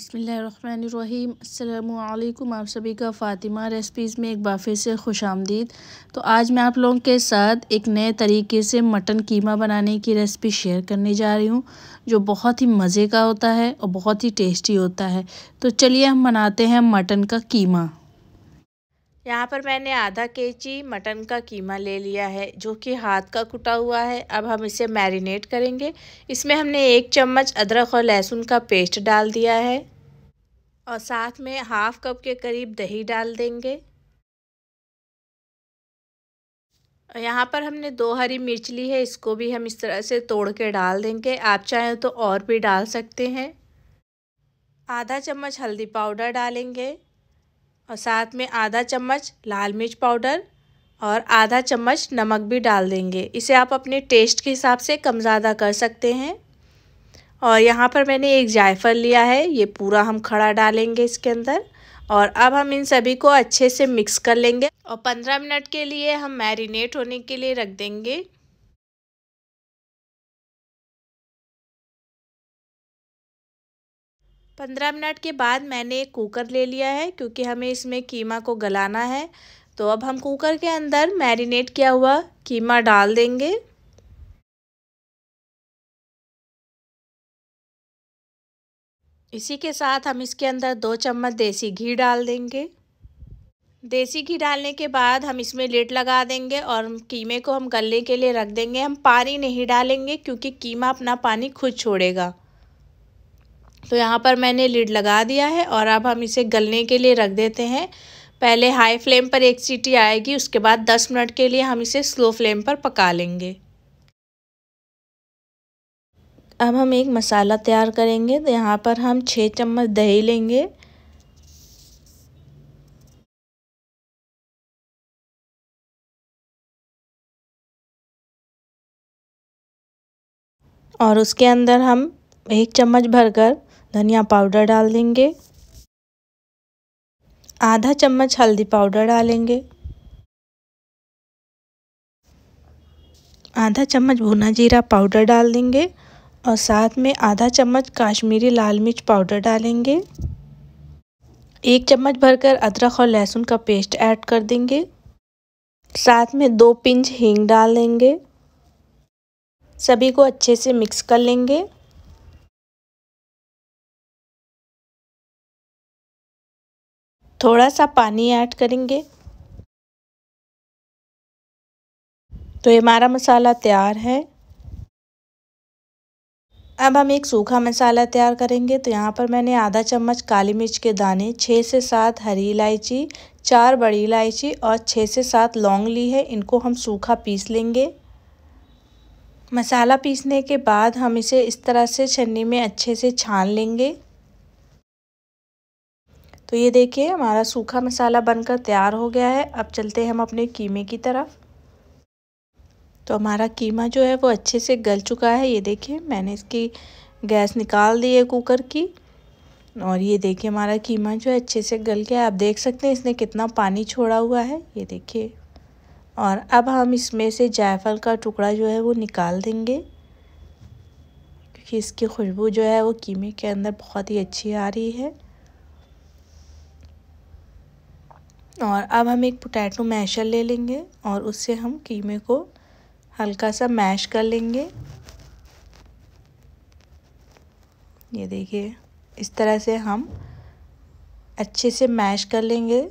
बिसमीम अल्लाम आप सभी का फ़ातिमा रेसिपीज़ में एक बार फिर से खुश आमदीद तो आज मैं आप लोगों के साथ एक नए तरीके से मटन कीमा बनाने की रेसिपी शेयर करने जा रही हूँ जो बहुत ही मज़े का होता है और बहुत ही टेस्टी होता है तो चलिए हम बनाते हैं मटन का कीमा यहाँ पर मैंने आधा के जी मटन का कीमा ले लिया है जो कि हाथ का कुटा हुआ है अब हम इसे मैरिनेट करेंगे इसमें हमने एक चम्मच अदरक और लहसुन का पेस्ट डाल दिया है और साथ में हाफ़ कप के करीब दही डाल देंगे और यहाँ पर हमने दो हरी मिर्च ली है इसको भी हम इस तरह से तोड़ के डाल देंगे आप चाहें तो और भी डाल सकते हैं आधा चम्मच हल्दी पाउडर डालेंगे और साथ में आधा चम्मच लाल मिर्च पाउडर और आधा चम्मच नमक भी डाल देंगे इसे आप अपने टेस्ट के हिसाब से कम ज़्यादा कर सकते हैं और यहाँ पर मैंने एक जायफल लिया है ये पूरा हम खड़ा डालेंगे इसके अंदर और अब हम इन सभी को अच्छे से मिक्स कर लेंगे और पंद्रह मिनट के लिए हम मैरिनेट होने के लिए रख देंगे पंद्रह मिनट के बाद मैंने एक कुकर ले लिया है क्योंकि हमें इसमें कीमा को गलाना है तो अब हम कुकर के अंदर मैरिनेट किया हुआ कीमा डाल देंगे इसी के साथ हम इसके अंदर दो चम्मच देसी घी डाल देंगे देसी घी डालने के बाद हम इसमें लेट लगा देंगे और कीमे को हम गलने के लिए रख देंगे हम पानी नहीं डालेंगे क्योंकि कीमा अपना पानी खुद छोड़ेगा तो यहाँ पर मैंने लिड लगा दिया है और अब हम इसे गलने के लिए रख देते हैं पहले हाई फ्लेम पर एक सीटी आएगी उसके बाद दस मिनट के लिए हम इसे स्लो फ्लेम पर पका लेंगे अब हम एक मसाला तैयार करेंगे तो यहाँ पर हम छः चम्मच दही लेंगे और उसके अंदर हम एक चम्मच भरकर धनिया पाउडर डाल देंगे आधा चम्मच हल्दी पाउडर डालेंगे आधा चम्मच भुना जीरा पाउडर डाल देंगे और साथ में आधा चम्मच काश्मीरी लाल मिर्च पाउडर डालेंगे एक चम्मच भरकर अदरक और लहसुन का पेस्ट ऐड कर देंगे साथ में दो पिंच हींग डाल देंगे सभी को अच्छे से मिक्स कर लेंगे थोड़ा सा पानी ऐड करेंगे तो ये हमारा मसाला तैयार है अब हम एक सूखा मसाला तैयार करेंगे तो यहाँ पर मैंने आधा चम्मच काली मिर्च के दाने छः से सात हरी इलायची चार बड़ी इलायची और छः से सात लौंग ली है इनको हम सूखा पीस लेंगे मसाला पीसने के बाद हम इसे इस तरह से छन्नी में अच्छे से छान लेंगे तो ये देखिए हमारा सूखा मसाला बनकर तैयार हो गया है अब चलते हैं हम अपने कीमे की तरफ तो हमारा कीमा जो है वो अच्छे से गल चुका है ये देखिए मैंने इसकी गैस निकाल दी है कुकर की और ये देखिए हमारा कीमा जो है अच्छे से गल गया है आप देख सकते हैं इसने कितना पानी छोड़ा हुआ है ये देखिए और अब हम इसमें से जायफल का टुकड़ा जो है वो निकाल देंगे क्योंकि इसकी खुशबू जो है वो कीमे के अंदर बहुत ही अच्छी आ रही है और अब हम एक पोटैटो मैशर ले लेंगे और उससे हम कीमे को हल्का सा मैश कर लेंगे ये देखिए इस तरह से हम अच्छे से मैश कर लेंगे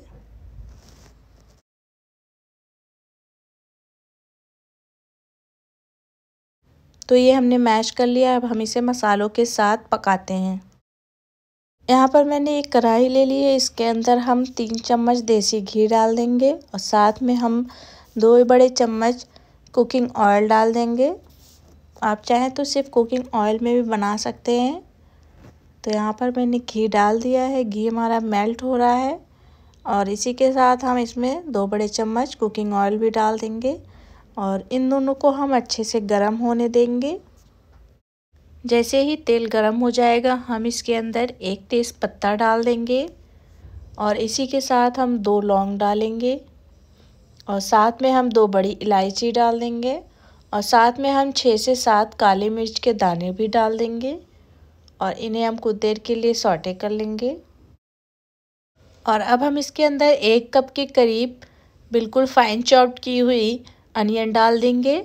तो ये हमने मैश कर लिया अब हम इसे मसालों के साथ पकाते हैं यहाँ पर मैंने एक कढ़ाई ले ली है इसके अंदर हम तीन चम्मच देसी घी डाल देंगे और साथ में हम दो बड़े चम्मच कुकिंग ऑयल डाल देंगे आप चाहें तो सिर्फ कुकिंग ऑयल में भी बना सकते हैं तो यहाँ पर मैंने घी डाल दिया है घी हमारा मेल्ट हो रहा है और इसी के साथ हम इसमें दो बड़े चम्मच कुकिंग ऑयल भी डाल देंगे और इन दोनों को हम अच्छे से गर्म होने देंगे जैसे ही तेल गर्म हो जाएगा हम इसके अंदर एक तेज़ पत्ता डाल देंगे और इसी के साथ हम दो लौंग डालेंगे और साथ में हम दो बड़ी इलायची डाल देंगे और साथ में हम छः से सात काली मिर्च के दाने भी डाल देंगे और इन्हें हम कुछ देर के लिए सॉटे कर लेंगे और अब हम इसके अंदर एक कप के करीब बिल्कुल फाइन चॉप्ड की हुई अनियन डाल देंगे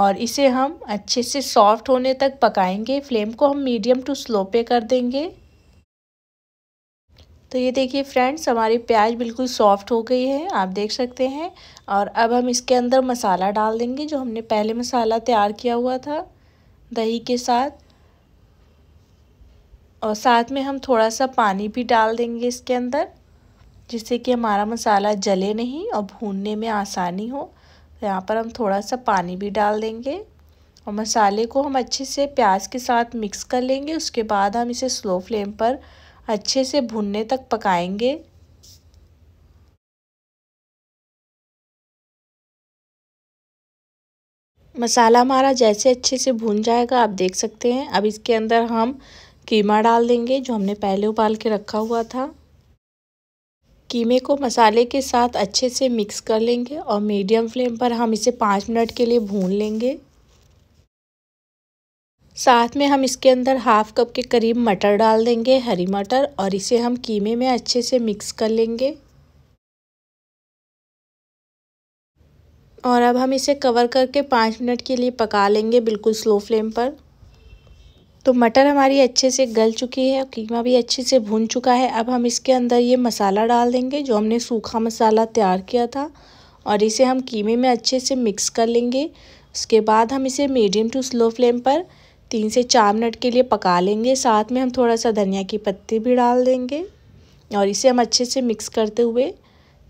और इसे हम अच्छे से सॉफ्ट होने तक पकाएंगे फ्लेम को हम मीडियम टू स्लो पे कर देंगे तो ये देखिए फ्रेंड्स हमारी प्याज बिल्कुल सॉफ्ट हो गई है आप देख सकते हैं और अब हम इसके अंदर मसाला डाल देंगे जो हमने पहले मसाला तैयार किया हुआ था दही के साथ और साथ में हम थोड़ा सा पानी भी डाल देंगे इसके अंदर जिससे कि हमारा मसाला जले नहीं और भूनने में आसानी हो यहाँ पर हम थोड़ा सा पानी भी डाल देंगे और मसाले को हम अच्छे से प्याज के साथ मिक्स कर लेंगे उसके बाद हम इसे स्लो फ्लेम पर अच्छे से भुनने तक पकाएंगे मसाला हमारा जैसे अच्छे से भुन जाएगा आप देख सकते हैं अब इसके अंदर हम कीमा डाल देंगे जो हमने पहले उबाल के रखा हुआ था कीमे को मसाले के साथ अच्छे से मिक्स कर लेंगे और मीडियम फ्लेम पर हम इसे पाँच मिनट के लिए भून लेंगे साथ में हम इसके अंदर हाफ कप के करीब मटर डाल देंगे हरी मटर और इसे हम कीमे में अच्छे से मिक्स कर लेंगे और अब हम इसे कवर करके पाँच मिनट के लिए पका लेंगे बिल्कुल स्लो फ्लेम पर तो मटर हमारी अच्छे से गल चुकी है कीमा भी अच्छे से भून चुका है अब हम इसके अंदर ये मसाला डाल देंगे जो हमने सूखा मसाला तैयार किया था और इसे हम कीमे में अच्छे से मिक्स कर लेंगे उसके बाद हम इसे मीडियम टू स्लो फ्लेम पर तीन से चार मिनट के लिए पका लेंगे साथ में हम थोड़ा सा धनिया की पत्ती भी डाल देंगे और इसे हम अच्छे से मिक्स करते हुए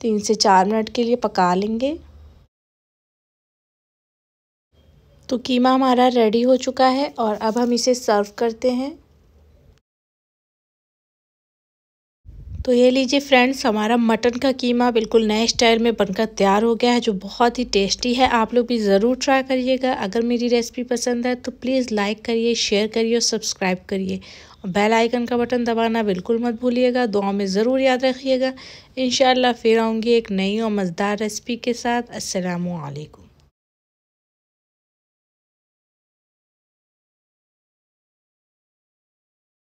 तीन से चार मिनट के लिए पका लेंगे तो कीमा हमारा रेडी हो चुका है और अब हम इसे सर्व करते हैं तो ये लीजिए फ्रेंड्स हमारा मटन का कीमा बिल्कुल नए स्टाइल में बनकर तैयार हो गया है जो बहुत ही टेस्टी है आप लोग भी ज़रूर ट्राई करिएगा अगर मेरी रेसिपी पसंद है तो प्लीज़ लाइक करिए शेयर करिए और सब्सक्राइब करिए और बेल आइकन का बटन दबाना बिल्कुल मत भूलिएगा दुआ में ज़रूर याद रखिएगा इन फिर आऊँगी एक नई और मज़ेदार रेसिपी के साथ असलकुम